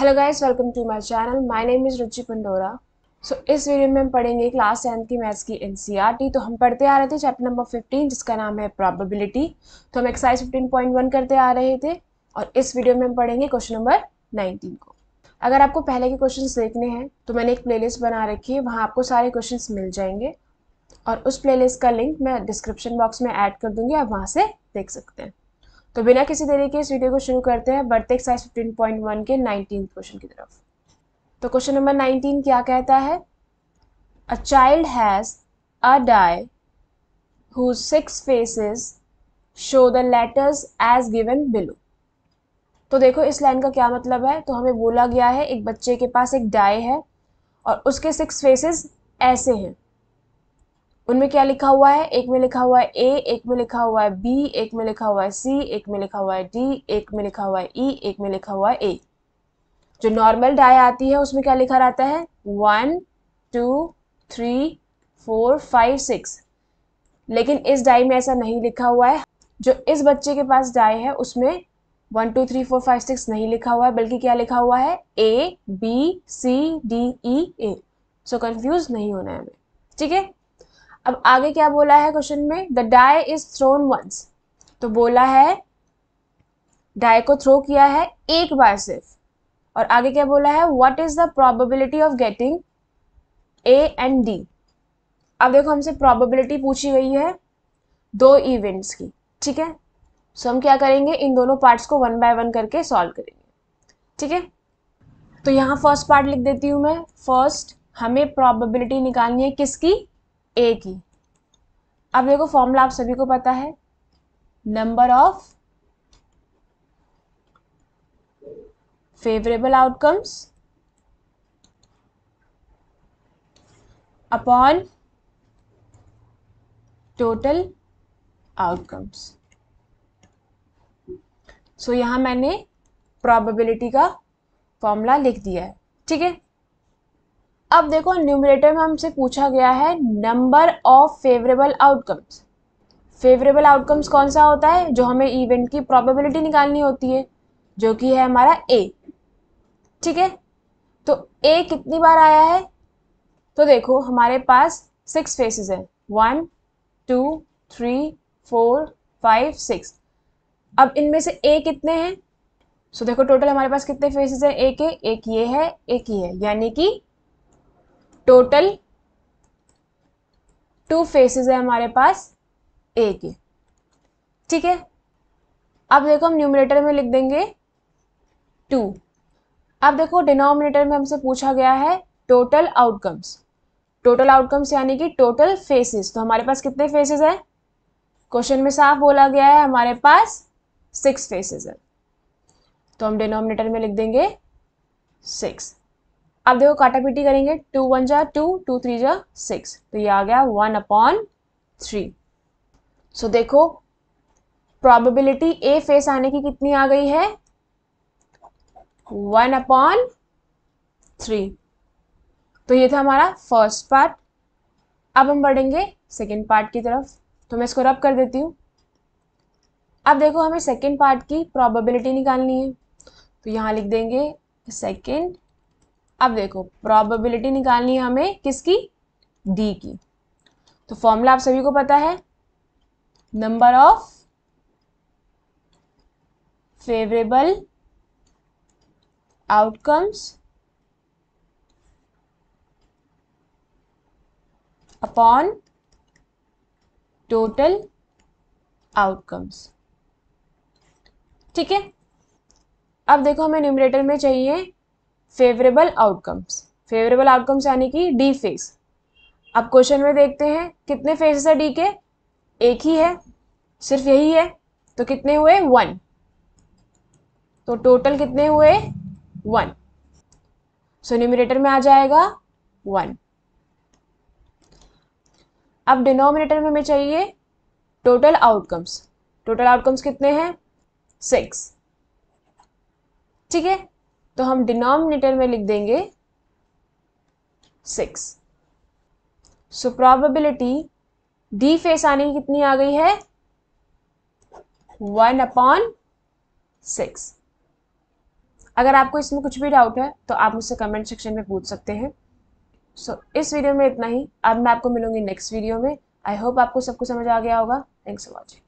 hello guys welcome to my channel my name is Ruchi Pandora so इस video में हम पढ़ेंगे क्लास टेंथ की मैथ्स की एनसीईआरटी e तो हम पढ़ते आ रहे थे चैप्टर नंबर 15 जिसका नाम है प्रोबेबिलिटी तो हम एक्सरसाइज 15.1 करते आ रहे थे और इस वीडियो में हम पढ़ेंगे क्वेश्चन नंबर 19 को अगर आपको पहले के क्वेश्चन देखने हैं तो मैंने एक प्ले बना रखी है वहाँ आपको सारे क्वेश्चन मिल जाएंगे और उस प्ले का लिंक मैं डिस्क्रिप्शन बॉक्स में ऐड कर दूँगी आप वहाँ से देख सकते हैं तो बिना किसी देरी के इस वीडियो को शुरू करते हैं बढ़ते एक्सरसाइज फिफ्टीन पॉइंट वन के नाइनटीन क्वेश्चन की तरफ तो क्वेश्चन नंबर नाइनटीन क्या कहता है a child has a die whose six faces show the letters as given below तो देखो इस लाइन का क्या मतलब है तो हमें बोला गया है एक बच्चे के पास एक डाई है और उसके सिक्स फेसेस ऐसे हैं उनमें क्या लिखा हुआ है एक में लिखा हुआ है ए एक में लिखा हुआ है बी एक में लिखा हुआ है सी एक में लिखा हुआ है डी एक में लिखा हुआ है ई एक में लिखा हुआ है ए जो नॉर्मल डाई आती है उसमें क्या लिखा रहता है one two three four five six लेकिन इस डाई में ऐसा नहीं लिखा हुआ है जो इस बच्चे के पास डाई है उसमें one two three four five six नहीं लिखा हुआ है बल्कि क्या लिखा हुआ है A B C D E A so confuse नहीं होना है हमें ठीक है अब आगे क्या बोला है क्वेश्चन में the die is thrown once तो बोला है डाई को थ्रो किया है एक बार सिर्फ और आगे क्या बोला है what is the probability of getting A and D अब देखो हमसे प्रोबेबिलिटी पूछी गई है दो इवेंट्स की ठीक है सो हम क्या करेंगे इन दोनों पार्ट्स को वन बाय वन करके सॉल्व करेंगे ठीक है तो यहाँ फर्स्ट पार्ट लिख देती हूँ मैं फर्स्ट हमें प्रोबेबिलिटी निकालनी है किसकी ए की अब देखो फॉर्मूला आप सभी को पता है number of favourable outcomes upon total outcomes so यहां मैंने प्रोबेबिलिटी का फॉर्मूला लिख दिया है ठीक है अब देखो न्यूमरेटर में हमसे पूछा गया है number of favourable outcomes favourable outcomes कौन सा होता है जो हमें इवेंट की प्रोबेबिलिटी निकालनी होती है जो कि है हमारा ए ठीक है तो ए कितनी बार आया है तो देखो हमारे पास सिक्स फेसेस हैं one two three four five six अब इनमें से ए कितने हैं सो so, देखो टोटल हमारे पास कितने फेसेस हैं ए के एक ये है एक ये है यानी कि टोटल टू फेसेस है हमारे पास ए के ठीक है अब देखो हम न्यूमिनेटर में लिख देंगे टू अब देखो डिनोमिनेटर में हमसे पूछा गया है टोटल आउटकम्स टोटल आउटकम्स यानी कि टोटल फेसेस तो हमारे पास कितने फेसेस हैं क्वेश्चन में साफ बोला गया है हमारे पास सिक्स फेसेस हैं तो हम डिनोमिनेटर में लिख देंगे सिक्स अब देखो काटा पीटी करेंगे टू वन जा टू टू थ्री जा सिक्स तो ये आ गया वन अपॉन थ्री सो देखो प्रोबेबिलिटी ए फेस आने की कितनी आ गई है वन अपॉन थ्री तो ये था हमारा फर्स्ट पार्ट अब हम बढ़ेंगे सेकेंड पार्ट की तरफ तो मैं इसको रब कर देती हूँ अब देखो हमें सेकेंड पार्ट की प्रोबेबिलिटी निकालनी है तो यहाँ लिख देंगे सेकेंड अब देखो प्रॉबिलिटी निकालनी है हमें किसकी डी की तो फॉर्मूला आप सभी को पता है number of favourable outcomes upon total outcomes ठीक है अब देखो हमें न्यूमरेटर में चाहिए फेवरेबल आउटकम्स फेवरेबल आउटकम्स यानी कि डी फेस अब क्वेश्चन में देखते हैं कितने फेज है डी के एक ही है सिर्फ यही है तो कितने हुए वन तो टोटल कितने हुए वन सो न्यूमिनेटर में आ जाएगा वन अब डिनोमिनेटर में हमें चाहिए टोटल आउटकम्स टोटल आउटकम्स कितने हैं सिक्स ठीक है तो हम डिनोमिनेटर में लिख देंगे six so probability D face आने की कितनी आ गई है वन अपॉन सिक्स अगर आपको इसमें कुछ भी डाउट है तो आप मुझसे कमेंट सेक्शन में पूछ सकते हैं सो so, इस वीडियो में इतना ही अब मैं आपको मिलूंगी नेक्स्ट वीडियो में आई होप आपको सब कुछ समझ आ गया होगा थैंक्स फॉर वॉचिंग